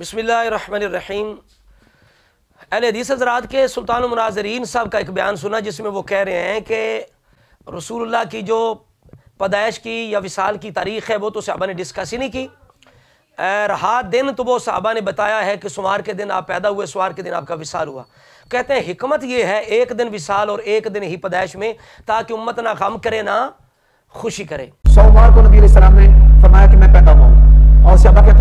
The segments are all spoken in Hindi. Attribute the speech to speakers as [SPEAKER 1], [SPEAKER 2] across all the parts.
[SPEAKER 1] बसमीम हदीस हजरात के सुल्तान मनाजरीन साहब का एक बयान सुना जिसमें वो कह रहे हैं कि रसूलुल्लाह की जो पैदाइश की या विसाल की तारीख़ है वो तो साहबा ने डिस्कस ही नहीं की रहा दिन तो वो साहबा ने बताया है कि शुमार के दिन आप पैदा हुए शुमार के दिन आपका विसाल हुआ कहते हैं हिकमत ये है एक दिन विसाल और एक दिन ही पैदाइश में ताकि उम्मत ना गम करे ना खुशी करे सोमवार को नबी ने फरमाया कि मैं पैदा हुआ और साहबा के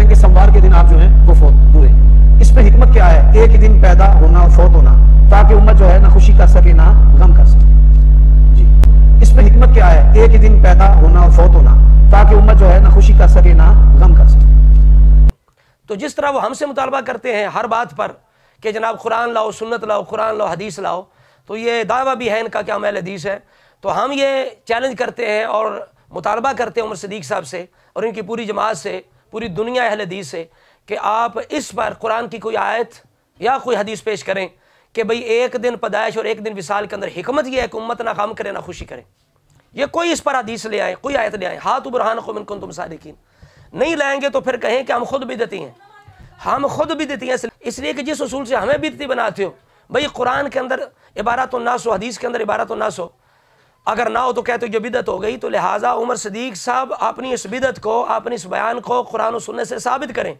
[SPEAKER 1] एक दिन पैदा होना और फौत होना ताकि उम्मत जो है ना खुशी कर सके ना गम कर सके जी इसमें हिकमत क्या है एक दिन पैदा होना और फौत होना ताकि उम्मत जो है ना खुशी कर सके ना गम कर सके तो जिस तरह वो हमसे मुतालबा करते हैं हर बात पर कि जनाब कुरान लाओ सुन्नत लाओ कुरान लाओ हदीस लाओ तो ये दावा भी है इनका क्या अमल हदीस है तो हम ये चैलेंज करते हैं और मुतालबा करते हैं उमर सदीक साहब से और इनकी पूरी जमात से पूरी दुनिया अहल हदीस से कि आप इस पर कुरान की कोई आयत या कोई हदीस पेश करें कि भाई एक दिन पैदाइश और एक दिन विसाल के अंदर हमत यह है कि उम्मत ना काम करे ना खुशी करे यह कोई इस पर हदीस ले आए कोई आयत ले आए हाथ उबरहान को मिनकुन तुम सादिकीन नहीं लाएंगे तो फिर कहें कि हम खुद भी देती हैं हम खुद भी देती हैं इसलिए कि जिस असूल से हमें बिदती बनाते हो भाई कुरान के अंदर इबारत ना हो हदीस के अंदर इबारत ना हो अगर ना हो तो कहते हो जो बिदत हो गई तो लिहाजा उमर सदीक साहब अपनी इस बिदत को अपने इस बयान को कुरान सुनने से साबित करें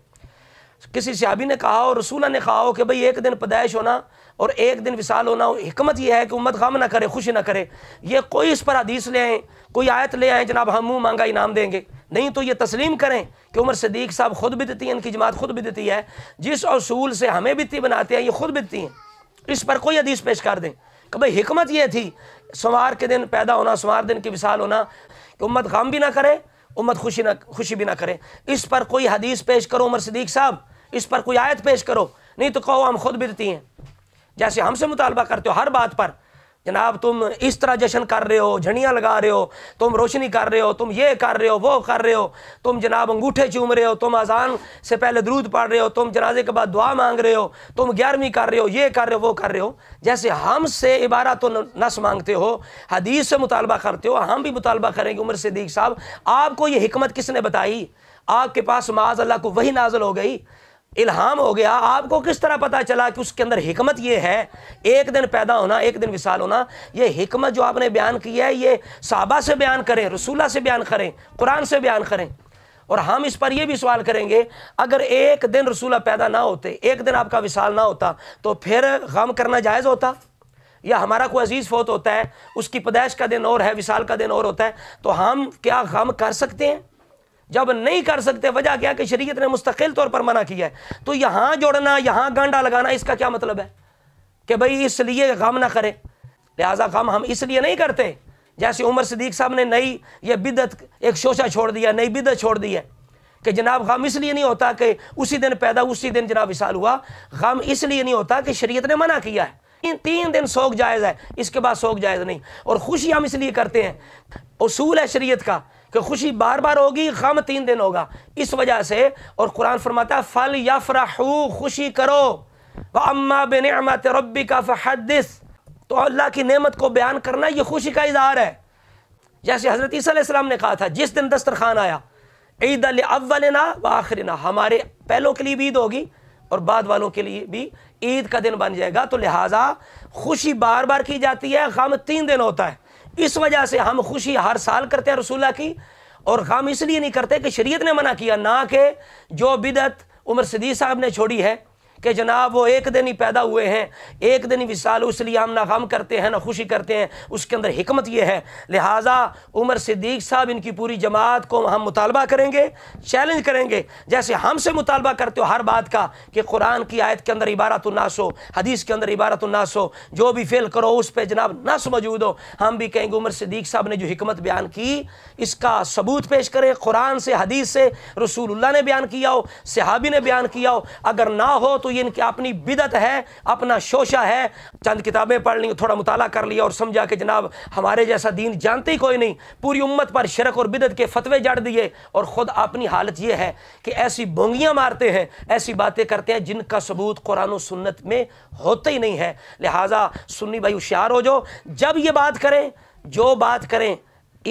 [SPEAKER 1] किसी सियाबी ने कहा और रसूला ने कहा हो कि भाई एक दिन पैदाइश होना और एक दिन विशाल होना हो हमत यह है कि उम्मत गम ना करे खुशी ना करे ये कोई इस पर हदीस ले आएँ कोई आयत ले आएँ जनाब हम मुँह मांगा इनाम देंगे नहीं तो ये तस्लीम करें कि उमर सदीक साहब खुद भी देती हैं इनकी जमात खुद भी देती है जिस असूल से हमें बिती बनाते हैं ये खुद बिती हैं इस पर कोई हदीस पेश कर दें कि भाई हमत यह थी सोमवार के दिन पैदा होना सोमवार दिन की विशाल होना कि उम्मत गम भी ना करे उम्मत खुशी ना खुशी भी ना करे इस पर कोई हदीस पेश करो उमर सदीक साहब इस पर कोई आयत पेश करो नहीं तो कहो हम खुद बिदती हैं जैसे हमसे मुतालबा करते हो हर बात पर जनाब तुम इस तरह जश्न कर रहे हो झड़ियाँ लगा रहे हो तुम रोशनी कर रहे हो तुम ये कर रहे हो वो कर रहे हो तुम जनाब अंगूठे चूम रहे हो तुम अजान से पहले दरूद पढ़ रहे हो तुम जनाजे के बाद दुआ मांग रहे हो तुम ग्यारहवीं कर रहे हो ये कर रहे हो वो कर रहे हो जैसे हम से इबारा तो नस मांगते हो हदीस से मुतालबा करते हो हम भी मुतालबा करेंगे उमर सदीक साहब आपको ये हमत किसने बताई आपके पास माज अल्लाह को वही नाजल हो गई इल्हाम हो गया आपको किस तरह पता चला कि उसके अंदर हिकमत ये है एक दिन पैदा होना एक दिन विशाल होना ये हिकमत जो आपने बयान की है ये साहबा से बयान करें रसूला से बयान करें कुरान से बयान करें और हम इस पर यह भी सवाल करेंगे अगर एक दिन रसूला पैदा ना होते एक दिन आपका विशाल ना होता तो फिर गम करना जायज़ होता या हमारा कोई अजीज़ फौत होता है उसकी पैदाइश का दिन और है विशाल का दिन और होता है तो हम क्या गम कर सकते हैं जब नहीं कर सकते वजह क्या कि शरीयत ने मुस्तकिल तौर पर मना किया है तो यहां जोड़ना यहां गांडा लगाना इसका क्या मतलब है कि भाई इसलिए गम ना करें लिहाजा गम हम इसलिए नहीं करते जैसे उमर सदीक साहब ने नई यह बिदत एक शोशा छोड़ दिया नई बिदत छोड़ दी है कि जनाब गम इसलिए नहीं होता कि उसी दिन पैदा उसी दिन जनाब विशाल हुआ गम इसलिए नहीं होता कि शरीयत ने मना किया है इन तीन दिन सोख जायज़ है इसके बाद सोख जायज़ नहीं और खुशी हम इसलिए करते हैं उसूल है शरीयत का कि खुशी बार बार होगी गम तीन दिन होगा इस वजह से और कुरान फरमाता फल यफराहू खुशी करो व अम्मा अमत रबी का फ़हदस तो अल्लाह की नेमत को बयान करना ये खुशी का इजहार है जैसे हज़रत ईसीम ने कहा था जिस दिन दस्तरखान आया ईद ना व आखिर ना हमारे पहलों के लिए भी ईद होगी और बाद वालों के लिए भी ईद का दिन बन जाएगा तो लिहाजा खुशी बार बार की जाती है गम तीन दिन होता है इस वजह से हम खुशी हर साल करते हैं रसूल्ला की और हम इसलिए नहीं करते कि शरीयत ने मना किया ना कि जो बिदत उमर सदी साहब ने छोड़ी है कि जनाब वो एक दिन ही पैदा हुए हैं एक दिन ही विशाल इसलिए हम ना गम करते हैं ना खुशी करते हैं उसके अंदर हमत यह है लिहाजा उमर सिद्दीक साहब इनकी पूरी जमात को हम मुतालबा करेंगे चैलेंज करेंगे जैसे हमसे मुतालबा करते हो हर बात का कि कुरान की आयत के अंदर उन्नास हो हदीस के अंदर उन्नास हो जो भी फेल करो उस पर जनाब नस मौजूद हो हम भी कहेंगे उमर सिद्दीक साहब ने जो हमत बयान की इसका सबूत पेश करें कुरान से हदीस से रसूल ने बयान किया हो सहाबी ने बयान किया हो अगर ना हो तो ये इनकी अपनी बिदत है अपना शोशा है चंद किताबें पढ़ ली थोड़ा मुताला कर लिया और समझा कि जनाब हमारे जैसा दीन जानते ही कोई नहीं पूरी उम्मत पर शरक और बिदत के फतवे जड़ दिए और ख़ुद अपनी हालत ये है कि ऐसी बोंगियाँ मारते हैं ऐसी बातें करते हैं जिनका सबूत कुरान सुन्नत में होते ही नहीं है लिहाजा सुन्नी भाई होशियार हो जाओ जब ये बात करें जो बात करें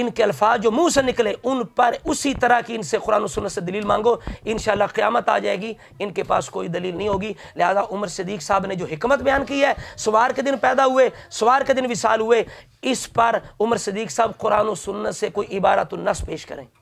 [SPEAKER 1] इनके अल्फाज जो मुंह से निकले उन पर उसी तरह की इनसे कुरान सुन से दलील मांगो इन क़्यामत आ जाएगी इनके पास कोई दलील नहीं होगी लिहाजा उमर सदीक साहब ने जो हमत बयान की है सवार के दिन पैदा हुए सवार के दिन विशाल हुए इस पर उमर सदीक साहब कुरान सुन से कोई इबारत नस पेश करें